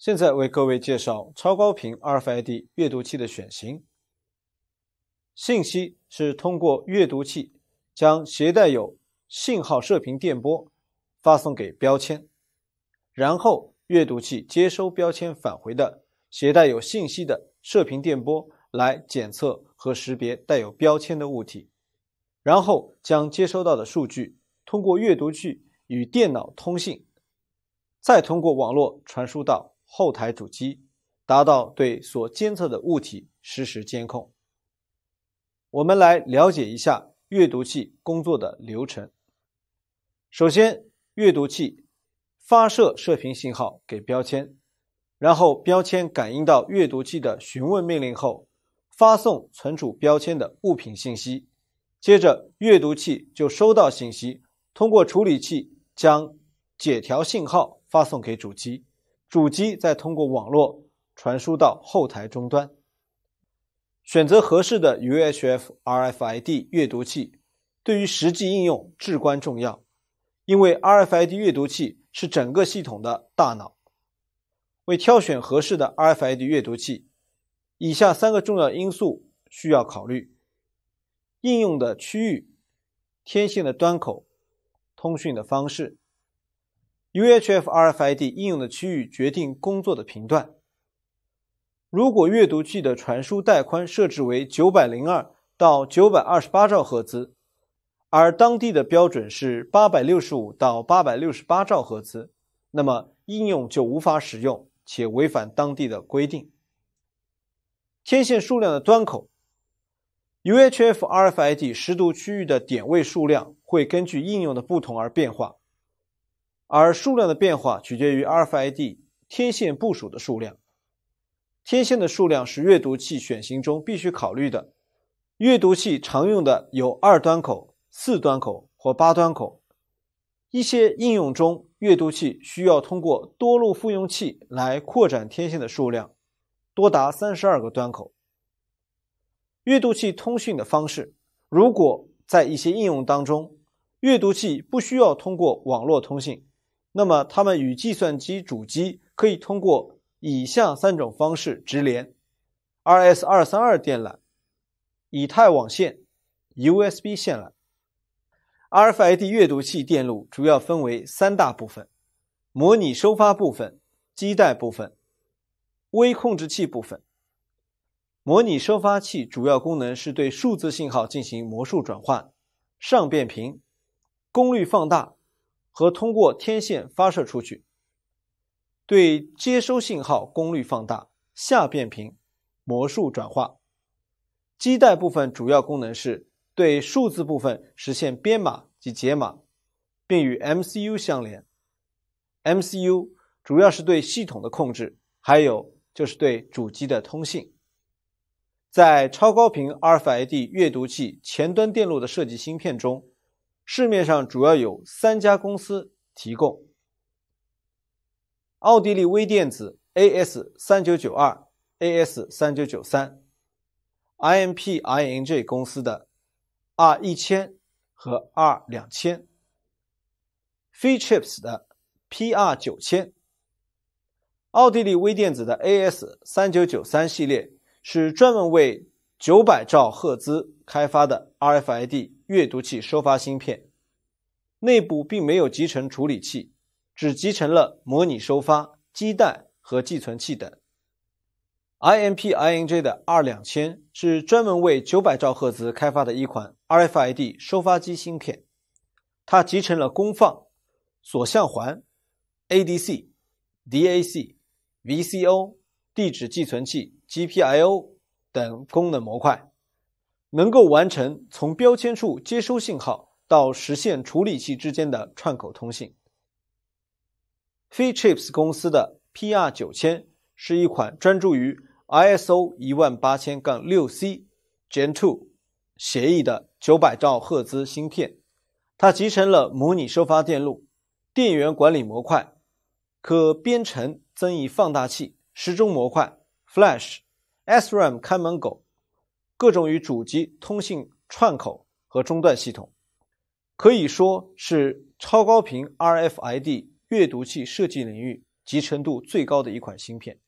现在为各位介绍超高频 RFID 阅读器的选型。信息是通过阅读器将携带有信号射频电波发送给标签，然后阅读器接收标签返回的携带有信息的射频电波来检测和识别带有标签的物体，然后将接收到的数据通过阅读器与电脑通信，再通过网络传输到。后台主机达到对所监测的物体实时监控。我们来了解一下阅读器工作的流程。首先，阅读器发射射频信号给标签，然后标签感应到阅读器的询问命令后，发送存储标签的物品信息。接着，阅读器就收到信息，通过处理器将解调信号发送给主机。主机再通过网络传输到后台终端。选择合适的 UHF RFID 阅读器对于实际应用至关重要，因为 RFID 阅读器是整个系统的大脑。为挑选合适的 RFID 阅读器，以下三个重要因素需要考虑：应用的区域、天线的端口、通讯的方式。UHF RFID 应用的区域决定工作的频段。如果阅读器的传输带宽设置为902到928兆赫兹，而当地的标准是865到868兆赫兹，那么应用就无法使用且违反当地的规定。天线数量的端口，UHF RFID 识读区域的点位数量会根据应用的不同而变化。而数量的变化取决于 r f ID 天线部署的数量。天线的数量是阅读器选型中必须考虑的。阅读器常用的有二端口、四端口或八端口。一些应用中，阅读器需要通过多路复用器来扩展天线的数量，多达三十二个端口。阅读器通讯的方式，如果在一些应用当中，阅读器不需要通过网络通信。那么，它们与计算机主机可以通过以下三种方式直连：RS-232 电缆、以太网线、USB 线缆。RFID 阅读器电路主要分为三大部分：模拟收发部分、基带部分、微控制器部分。模拟收发器主要功能是对数字信号进行模数转换、上变频、功率放大。和通过天线发射出去，对接收信号功率放大、下变频、模数转化。基带部分主要功能是对数字部分实现编码及解码，并与 MCU 相连。MCU 主要是对系统的控制，还有就是对主机的通信。在超高频 RFID 阅读器前端电路的设计芯片中。市面上主要有三家公司提供：奥地利微电子 AS 三九九二、AS 三九九三、IMPING 公司的 R 一千和 R 两千、Freechips 的 PR 九千。奥地利微电子的 AS 三九九三系列是专门为九百兆赫兹开发的 RFID。阅读器收发芯片内部并没有集成处理器，只集成了模拟收发、基带和寄存器等。IMPINJ 的 R 两千是专门为九百兆赫兹开发的一款 RFID 收发机芯片，它集成了功放、锁相环、ADC、DAC、VCO、地址寄存器、GPIO 等功能模块。能够完成从标签处接收信号到实现处理器之间的串口通信。f e e c h i p s 公司的 PR 九千是一款专注于 ISO 一万八千杠六 C Gen Two 协议的九百兆赫兹芯片，它集成了模拟收发电路、电源管理模块、可编程增益放大器、时钟模块、Flash、SRAM 看门狗。各种与主机通信串口和中断系统，可以说是超高频 RFID 阅读器设计领域集成度最高的一款芯片。